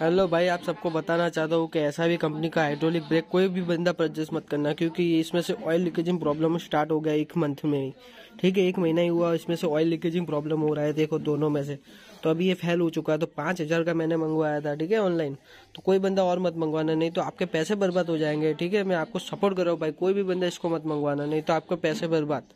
hello भाई आप सबको बताना चाहता हूँ कि ऐसा भी कंपनी का हाइड्रोलिक ब्रेक कोई भी बंदा परचेस मत करना क्योंकि इसमें से ऑयल लीकेजिंग प्रॉब्लम स्टार्ट हो गया एक मंथ में ही ठीक है एक महीना ही हुआ इसमें से ऑयल लीकेजिंग प्रॉब्लम हो रहा है देखो दोनों में से तो अभी ये फेल हो चुका है तो पाँच हज़ार का मैंने मंगवाया था ठीक है ऑनलाइन तो कोई बंदा और मत मंगवाना नहीं तो आपके पैसे बर्बाद हो जाएंगे ठीक है मैं आपको सपोर्ट कर रहा हूँ भाई कोई भी बंदा इसको मत मंगवाना नहीं तो आपके पैसे बर्बाद